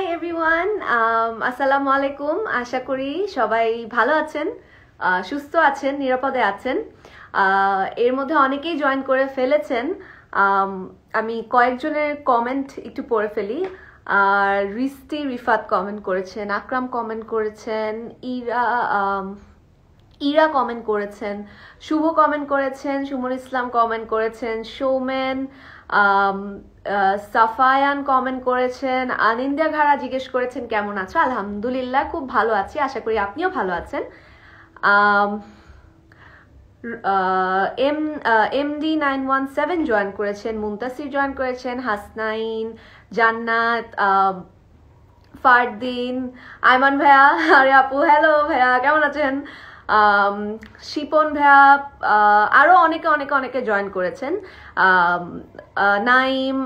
hi everyone আসসালামু আলাইকুম আশা করি সবাই ভালো আছেন সুস্থ আছেন নিরাপদে আছেন এর মধ্যে অনেকেই জয়েন করে ফেলেছেন um, আমি কয়েকজনের কমেন্ট একটু পড়ে ফেলি আর রিস্তি রিফাত কমেন্ট করেছেন আকরাম কমেন্ট করেছেন ইরা um, ইরা কমেন্ট করেছেন শুভ কমেন্ট করেছেন সুমন ইসলাম কমেন্ট করেছেন সৌমেন সাফায়ান কমেন্ট করেছেন আনিন্দা ঘাড়া জিজ্ঞেস করেছেন কেমন আছো আলহামদুলিল্লাহ খুব ভালো আছি আশা করি আপনিও ভালো আছেন M MD nine one seven join করেছেন মুমতাসির জয়েন করেছেন হাসনাইন জান্নাত ফারদিন আইমান ভাইয়া আরে আপু হ্যালো ভাইয়া কেমন আছেন শিপন ভ্যা আরও অনেকে অনেকে অনেকে জয়েন করেছেন নাইম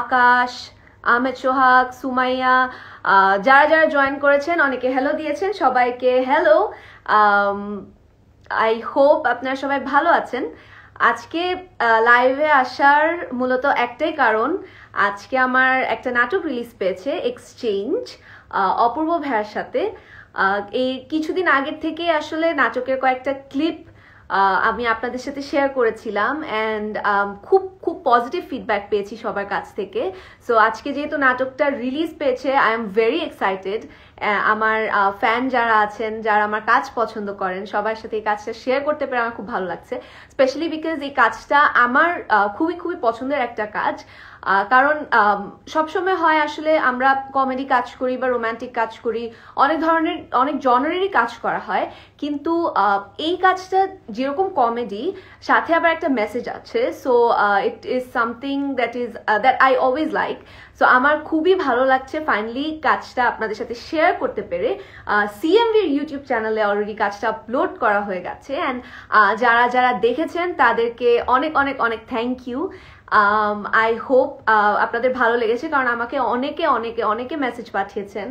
আকাশ আহমেদ সোহাগ সুমাইয়া যারা যারা জয়েন করেছেন অনেকে হ্যালো দিয়েছেন সবাইকে হ্যালো আই হোপ আপনারা সবাই ভালো আছেন আজকে লাইভে আসার মূলত একটাই কারণ আজকে আমার একটা নাটক রিলিজ পেয়েছে এক্সচেঞ্জ অপূর্ব ভ্যার সাথে এই কিছুদিন আগের থেকে আসলে নাটকের কয়েকটা ক্লিপ আমি আপনাদের সাথে শেয়ার করেছিলাম অ্যান্ড খুব খুব পজিটিভ ফিডব্যাক পেয়েছি সবার কাছ থেকে সো আজকে যেহেতু নাটকটা রিলিজ পেয়েছে আই এম ভেরি এক্সাইটেড আমার ফ্যান যারা আছেন যারা আমার কাজ পছন্দ করেন সবার সাথে এই কাজটা শেয়ার করতে পেরে আমার খুব ভালো লাগছে স্পেশালি বিকজ এই কাজটা আমার খুবই খুবই পছন্দের একটা কাজ কারণ সবসময় হয় আসলে আমরা কমেডি কাজ করি বা রোম্যান্টিক কাজ করি অনেক ধরনের অনেক জনারেরই কাজ করা হয় কিন্তু এই কাজটা যেরকম কমেডি সাথে আবার একটা মেসেজ আছে so it is something that is that I always like so আমার খুবই ভালো লাগছে ফাইনালি কাজটা আপনাদের সাথে শেয়ার শেয়ার করতে পেরে সিএমভির ইউটিউব চ্যানেলে অলরেডি কাজটা আপলোড করা হয়ে গেছে অ্যান্ড যারা যারা দেখেছেন তাদেরকে অনেক অনেক অনেক থ্যাংক ইউ আই হোপ আপনাদের ভালো লেগেছে কারণ আমাকে অনেকে অনেকে অনেকে মেসেজ পাঠিয়েছেন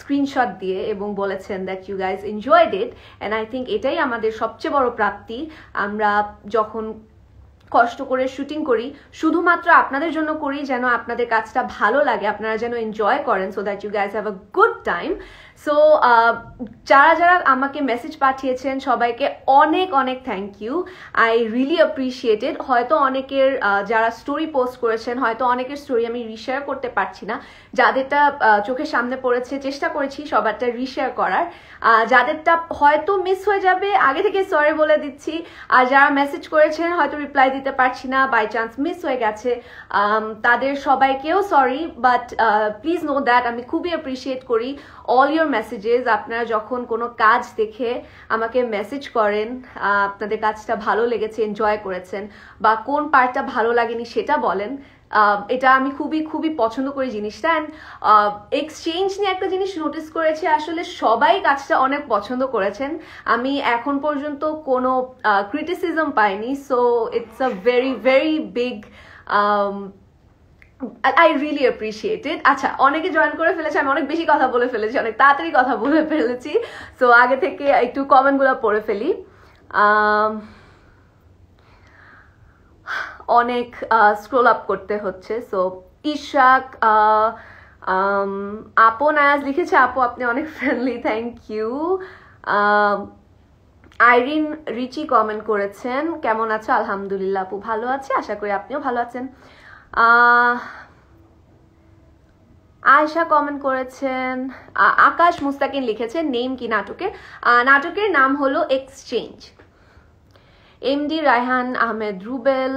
স্ক্রিনশট দিয়ে এবং বলেছেন that you guys enjoyed it and I think এটাই আমাদের সবচেয়ে বড় প্রাপ্তি আমরা যখন কষ্ট করে শুটিং করি শুধুমাত্র আপনাদের জন্য করি যেন আপনাদের কাজটা ভালো লাগে আপনারা যেন এনজয় করেন so that you guys have a good time so uh, যারা যারা আমাকে মেসেজ পাঠিয়েছেন সবাইকে অনেক অনেক thank you I really appreciated হয়তো অনেকের যারা স্টোরি পোস্ট করেছেন হয়তো অনেকের স্টোরি আমি রিশেয়ার করতে পারছি না যাদেরটা চোখের সামনে পড়েছে চেষ্টা করেছি সবারটা রিশেয়ার করার যাদেরটা হয়তো মিস হয়ে যাবে আগে থেকে সরি বলে দিচ্ছি আর যারা মেসেজ করেছেন হয়তো রিপ্লাই দিতে পারছি না বাই চান্স মিস হয়ে গেছে তাদের সবাইকেও sorry but please know that আমি খুবই অ্যাপ্রিসিয়েট করি অল ইউর ইউর মেসেজেস আপনারা যখন কোনো কাজ দেখে আমাকে মেসেজ করেন আপনাদের কাজটা ভালো লেগেছে এনজয় করেছেন বা কোন পার্টটা ভালো লাগেনি সেটা বলেন এটা আমি খুবই খুবই পছন্দ করি জিনিসটা অ্যান্ড এক্সচেঞ্জ নিয়ে একটা জিনিস নোটিস করেছি আসলে সবাই কাজটা অনেক পছন্দ করেছেন আমি এখন পর্যন্ত কোনো ক্রিটিসিজম পাইনি so it's a very very big I really appreciate it আচ্ছা অনেকে জয়েন করে ফেলেছে আমি অনেক বেশি কথা বলে ফেলেছি অনেক তাড়াতাড়ি কথা বলে ফেলেছি সো আগে থেকে একটু কমেন্টগুলো পড়ে ফেলি um, অনেক স্ক্রোল আপ করতে হচ্ছে সো ইশাক um, আপো নায়াজ লিখেছে আপু আপনি অনেক friendly thank you Irin Richi comment করেছেন কেমন আছো আলহামদুলিল্লাহ আপু ভালো আছে আশা করি আপনিও ভালো আছেন আয়শা কমেন্ট করেছেন আকাশ মুস্তাকিন লিখেছেন নেম কি নাটকের নাটকের নাম হলো এক্সচেঞ্জ এমডি রায়হান আহমেদ রুবেল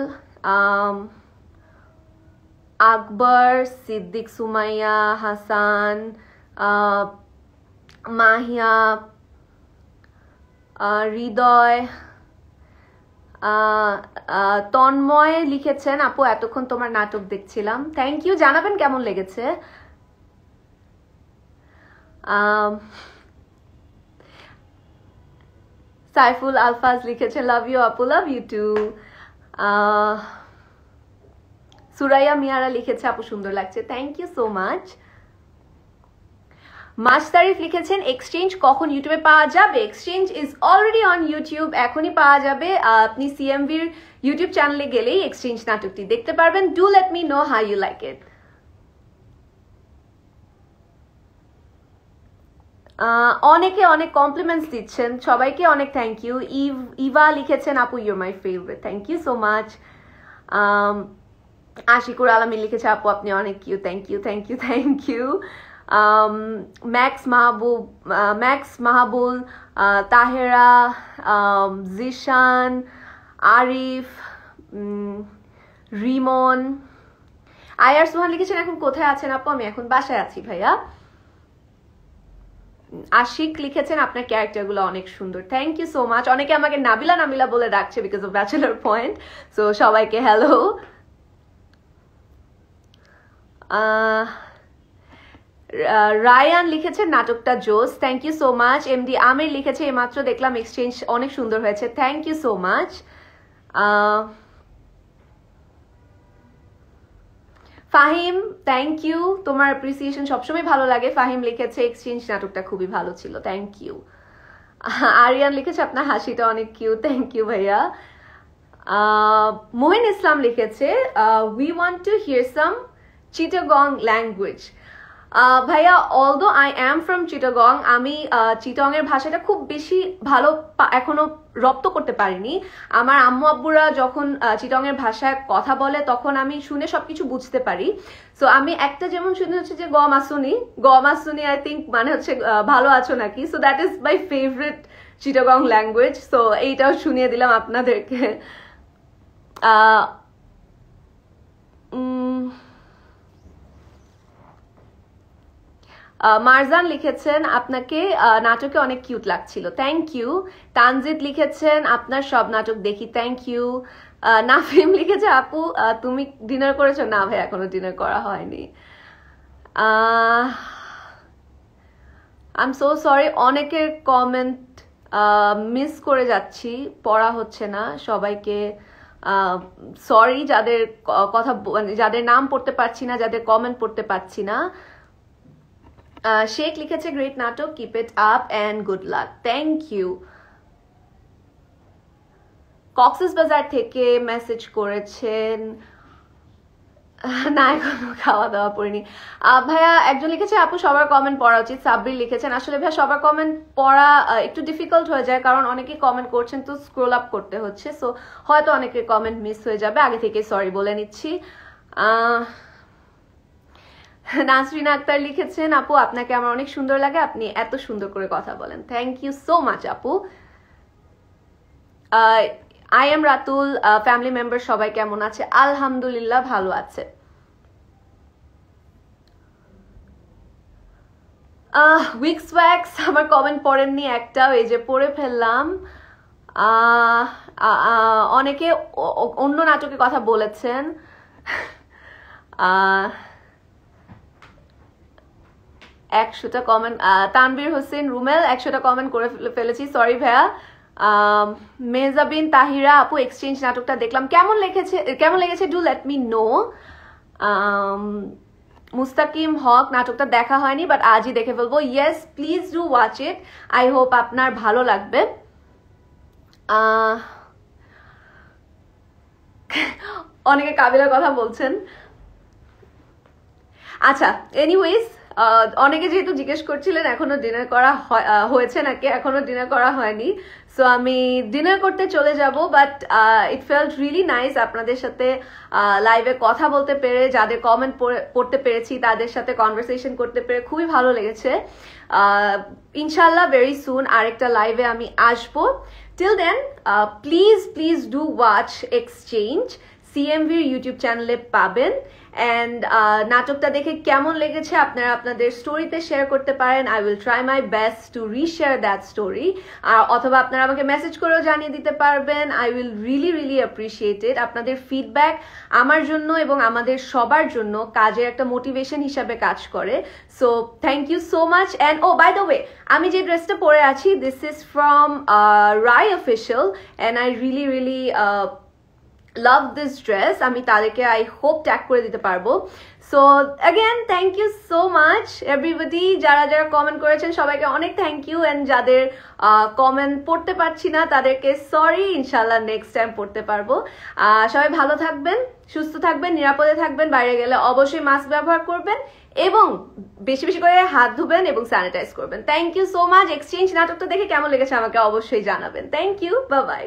আকবর সিদ্দিক সুমাইয়া হাসান মাহিয়া হৃদয় তন্ময় লিখেছেন আপু এতক্ষণ তোমার নাটক দেখছিলাম থ্যাংক ইউ জানাবেন কেমন লেগেছে সাইফুল আলফাজ লিখেছেন লাভ ইউ আপু লাভ ইউ টু সুরাইয়া মিয়ারা লিখেছে আপু সুন্দর লাগছে থ্যাংক ইউ সো মাচ মাস তারিফ লিখেছেন এক্সচেঞ্জ কখন ইউটিউবে পাওয়া যাবে Exchange is already on YouTube এখনই পাওয়া যাবে আপনি সিএমভির ইউটিউব চ্যানেলে গেলেই এক্সচেঞ্জ নাটকটি দেখতে পারবেন do let me know how you like it অনেকে অনেক কমপ্লিমেন্টস দিচ্ছেন সবাইকে অনেক থ্যাংক ইউ ইভ ইভা লিখেছেন আপু your my favourite thank you so much Ashikur Almi লিখেছে আপু আপনি অনেক cute thank you thank you thank you Max Mahbub Max Mahbul Tahera Zishan Arif Rimon আয়ার সোহান লিখেছেন এখন কোথায় আছেন আপু আমি এখন বাসায় আছি ভাইয়া আশিক লিখেছেন আপনার গুলো অনেক সুন্দর থ্যাংক ইউ সো মাচ অনেকে আমাকে নাবিলা নাবিলা বলে ডাকছে because of bachelor point so সবাইকে হ্যালো আহ uh, রায়ান লিখেছেন নাটকটা জোস thank you so much M D Amir লিখেছে এইমাত্র দেখলাম এক্সচেঞ্জ অনেক সুন্দর হয়েছে thank you so much Fahim thank you তোমার অ্যাপ্রিসিয়েশন সবসময় ভালো লাগে ফাহিম লিখেছে এক্সচেঞ্জ নাটকটা খুবই ভালো ছিল থ্যাংক ইউ আরিয়ান লিখেছে আপনার হাসিটা অনেক কিউ থ্যাংক ইউ ভাইয়া মোহিন ইসলাম লিখেছে we want to hear some Chittagong language ভাইয়া although I am from Chittagong আমি চিটংয়ের ভাষাটা খুব বেশি ভালো এখনো রপ্ত করতে পারিনি আমার আম্মু আব্বুরা যখন চিটংয়ের ভাষায় কথা বলে তখন আমি শুনে সবকিছু বুঝতে পারি সো আমি একটা যেমন শুনে হচ্ছে যে গম আসুনি গম আসুনি আই থিঙ্ক মানে হচ্ছে ভালো আছো নাকি so that is my favourite Chittagong language so এইটাও শুনিয়ে দিলাম আপনাদেরকে মারজান লিখেছেন আপনাকে নাটকে অনেক কিউট লাগছিল থ্যাংক ইউ তানজিত লিখেছেন আপনার সব নাটক দেখি থ্যাংক ইউ নাফিম লিখেছে আপু তুমি ডিনার করেছো না ভাই এখনো ডিনার করা হয়নি আই এম সো সরি অনেকের কমেন্ট মিস করে যাচ্ছি পড়া হচ্ছে না সবাইকে সরি যাদের কথা মানে যাদের নাম পড়তে পারছি না যাদের কমেন্ট পড়তে পারছি না শেখ লিখেছে গ্রেট নাটক keep it up and good luck thank you Cox's Bazar থেকে মেসেজ করেছেন না এখনো খাওয়া দাওয়া করিনি ভাইয়া একজন লিখেছে আপু সবার কমেন্ট পড়া উচিত সাব্বির লিখেছেন আসলে ভাইয়া সবার কমেন্ট পড়া একটু ডিফিকাল্ট হয়ে যায় কারণ অনেকে কমেন্ট করছেন তো স্ক্রোল আপ করতে হচ্ছে সো হয়তো অনেকের কমেন্ট মিস হয়ে যাবে আগে থেকে সরি বলে নিচ্ছি নাসরিন আক্তার লিখেছেন আপু আপনাকে আমার অনেক সুন্দর লাগে আপনি এত সুন্দর করে কথা বলেন থ্যাংক ইউ সো মাচ আপু I am Ratul family member সবাই কেমন আছে আলহামদুলিল্লাহ ভালো আছে উইক্স ওয়্যাক্স আমার কমেন্ট পড়েননি একটাও এই যে পড়ে ফেললাম অনেকে অন্য নাটকের কথা বলেছেন একশোটা কমেন্ট তানবির হোসেন রুমেল একশোটা কমেন্ট করে ফেলেছি সরি ভাইয়া মেজাবিন তাহিরা আপু এক্সচেঞ্জ নাটকটা দেখলাম কেমন লেগেছে কেমন লেগেছে do let me know Mustakim Haque নাটকটা দেখা হয়নি বাট আজই দেখে ফেলবো yes please do watch it I hope আপনার ভালো লাগবে অনেকে কাবিলার কথা বলছেন আচ্ছা এনিওয়েজ অনেকে যেহেতু জিজ্ঞেস করছিলেন এখনো ডিনার করা হয়েছে নাকি এখনো ডিনার করা হয়নি সো আমি ডিনার করতে চলে যাব but it felt really nice আপনাদের সাথে লাইভে কথা বলতে পেরে যাদের কমেন্ট পড়তে পেরেছি তাদের সাথে কনভারসেশন করতে পেরে খুবই ভালো লেগেছে ইনশাল্লাহ ভেরি সুন আরেকটা লাইভে আমি আসবো till then please please do watch Exchange সিএমভির ইউটিউব চ্যানেলে পাবেন অ্যান্ড uh, নাটকটা দেখে কেমন লেগেছে আপনারা আপনাদের স্টোরিতে শেয়ার করতে পারেন I will try my best to reshare that story আর অথবা আপনারা আমাকে মেসেজ করেও জানিয়ে দিতে পারবেন I will really really appreciated আপনাদের ফিডব্যাক আমার জন্য এবং আমাদের সবার জন্য কাজের একটা মোটিভেশন হিসাবে কাজ করে so thank you so much and oh by the way আমি যে ড্রেসটা পরে আছি this is from Rai official and I really really love this dress আমি তাদেরকে আই হোপ ট্যাগ করে দিতে পারবো so again thank you so much everybody যারা যারা কমেন্ট করেছেন সবাইকে অনেক থ্যাংক ইউ অ্যান্ড যাদের কমেন্ট পড়তে পারছি না তাদেরকে সরি ইনশাল্লাহ নেক্সট টাইম পড়তে পারবো সবাই ভালো থাকবেন সুস্থ থাকবেন নিরাপদে থাকবেন বাইরে গেলে অবশ্যই মাস্ক ব্যবহার করবেন এবং বেশি বেশি করে হাত ধুবেন এবং স্যানিটাইজ করবেন thank you so much Exchange নাটকটা দেখে কেমন লেগেছে আমাকে অবশ্যই জানাবেন থ্যাংক ইউ বা বাই